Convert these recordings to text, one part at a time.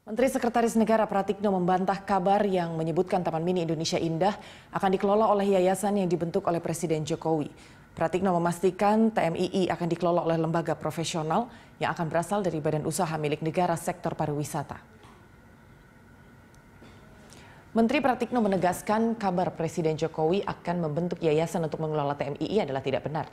Menteri Sekretaris Negara Pratikno membantah kabar yang menyebutkan Taman Mini Indonesia Indah akan dikelola oleh yayasan yang dibentuk oleh Presiden Jokowi. Pratikno memastikan TMII akan dikelola oleh lembaga profesional yang akan berasal dari badan usaha milik negara sektor pariwisata. Menteri Pratikno menegaskan kabar Presiden Jokowi akan membentuk yayasan untuk mengelola TMII adalah tidak benar.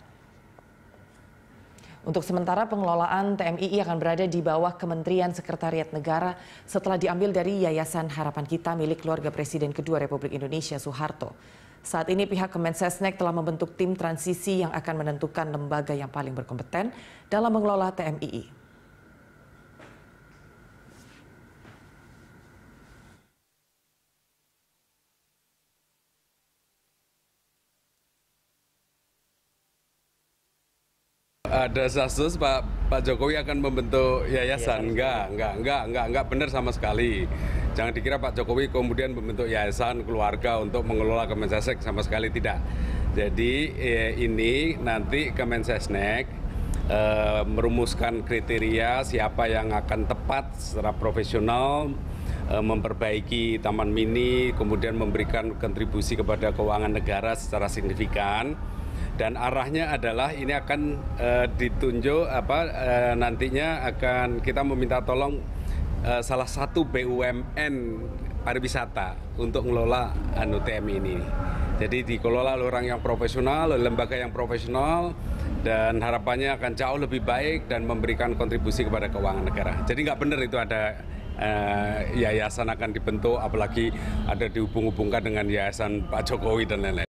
Untuk sementara pengelolaan TMII akan berada di bawah Kementerian Sekretariat Negara setelah diambil dari Yayasan Harapan Kita milik keluarga Presiden kedua Republik Indonesia Soeharto. Saat ini pihak Kemensesnek telah membentuk tim transisi yang akan menentukan lembaga yang paling berkompeten dalam mengelola TMII. ada sasus Pak Pak Jokowi akan membentuk yayasan. Enggak, enggak, enggak, enggak, enggak benar sama sekali. Jangan dikira Pak Jokowi kemudian membentuk yayasan keluarga untuk mengelola Kemensesnek sama sekali tidak. Jadi eh, ini nanti Kemensesnek eh, merumuskan kriteria siapa yang akan tepat secara profesional eh, memperbaiki taman mini, kemudian memberikan kontribusi kepada keuangan negara secara signifikan dan arahnya adalah ini akan uh, ditunjuk apa uh, nantinya akan kita meminta tolong uh, salah satu BUMN pariwisata untuk mengelola anu TM ini. Jadi dikelola oleh orang yang profesional, oleh lembaga yang profesional dan harapannya akan jauh lebih baik dan memberikan kontribusi kepada keuangan negara. Jadi nggak benar itu ada eh, yayasan akan dibentuk apalagi ada dihubung-hubungkan dengan yayasan Pak Jokowi dan lain-lain.